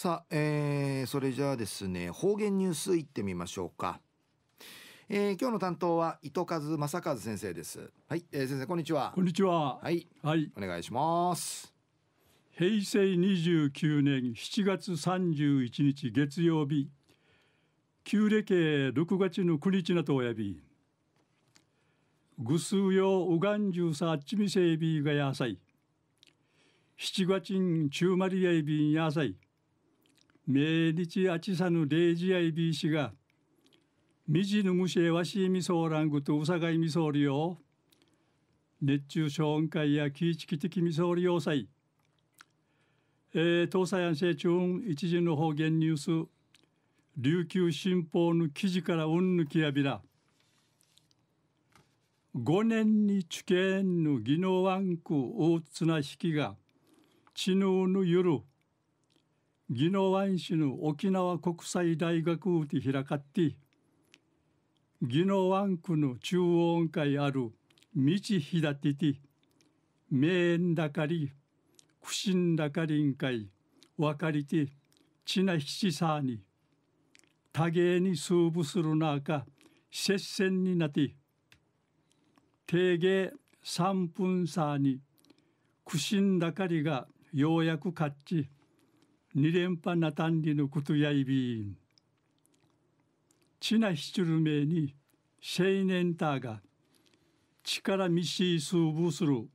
さあ、えー、それじゃあですね方言ニュースいってみましょうか、えー、今日の担当は糸数正和先生ですはい、えー、先生こんにちはこんにちははい、はい、お願いします平成29年7月31日月曜日旧暦6月の9日なとおやびぐすうようがんじゅうさあっちみせいびがやさい7月中まりやいびんやさい明日あちさぬレジアイビーシが、みじぬむしえわしみそうらんぐとうさがいみそうりよ。熱中症音階や気ちき的みそうりよさい。えー、東西安政中一時の方言ニュース、琉球新報の記事からうんぬきやびら。五年に地形の技能ワンク大綱式が、知能のゆる、技能湾市の沖縄国際大学で開かって技能湾区の中央会ある道ひだてて名園だかり苦心だかりんかい分かりてちなひしさに多芸に数部する中接戦になって定芸三分さに苦心だかりがようやく勝ち二連覇なたんりのことやいびん。ちなひちるめに、青年たが、力みしいすうぶする。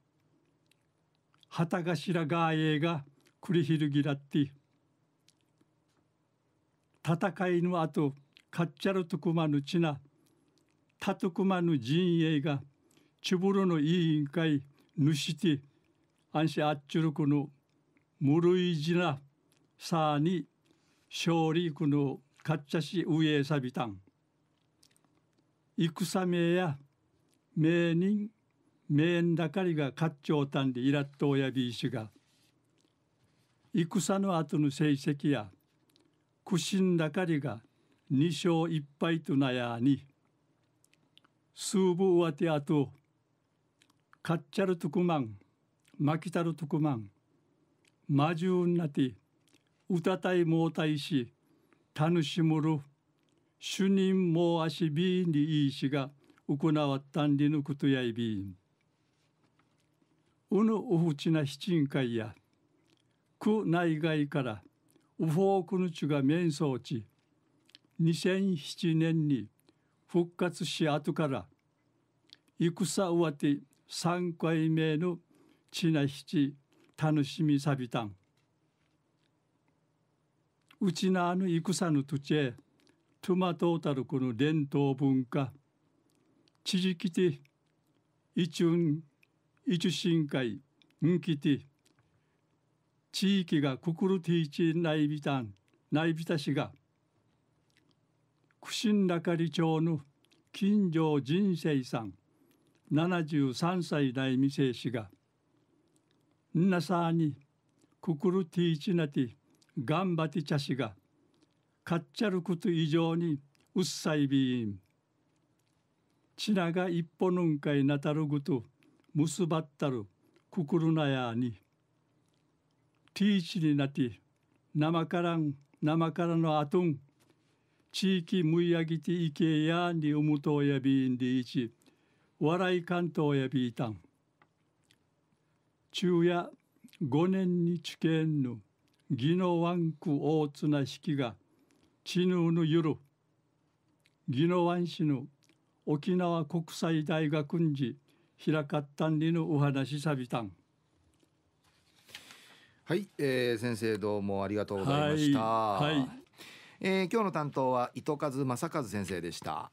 はたがしらがえが、くりひるぎらって。戦いのあと、かっちゃるとくまぬちな、たとくまぬ陣営が、ちぶるの委員会、ぬして、あんしあっちゅるくの、むるいじな、さあに勝利いくぬかっちゃし上さびたん戦名や名人名んだかりがかっちょうたんでイラッと親びいしが戦の後の成績や苦心だかりが二勝一敗となやに数部上手あとかっちゃるとくまん負きたるとくまん魔獣なて歌たいもうたいし楽しむる主任もうあしびにいいしが行わったんりぬことやいびんうぬおふちなちんかいや区内外からうフォークヌチュが面相地2007年に復活し後から戦うわて3回目のちなち、楽しみさびたんうちなあの戦の土地へ、トマトータルこの伝統文化、知事きて、一運、一深海、うんきて、地域がくくるていちないびたん、ないびたしが、苦心なかり町の金城人生さん、73歳代未成氏が、んなさに、クルティチナなて、頑張ってちゃしが、かっちゃること以上にうっさいびいん。ちなが一歩ぬんかいなたるぐと、むすばったるくくるなやに。ティーチになって、生からん、生からのあとん、地域むいあぎていけやにうむとやびんでいち、笑い関東やびいたん。昼夜五年に地見ぬ。ぎのわん大つなしがちぬぬゆるぎの沖縄国際大学んじ開かったんお話さびたんはい、えー、先生どうもありがとうございましたはい、はい、えー、今日の担当は糸数正和先生でした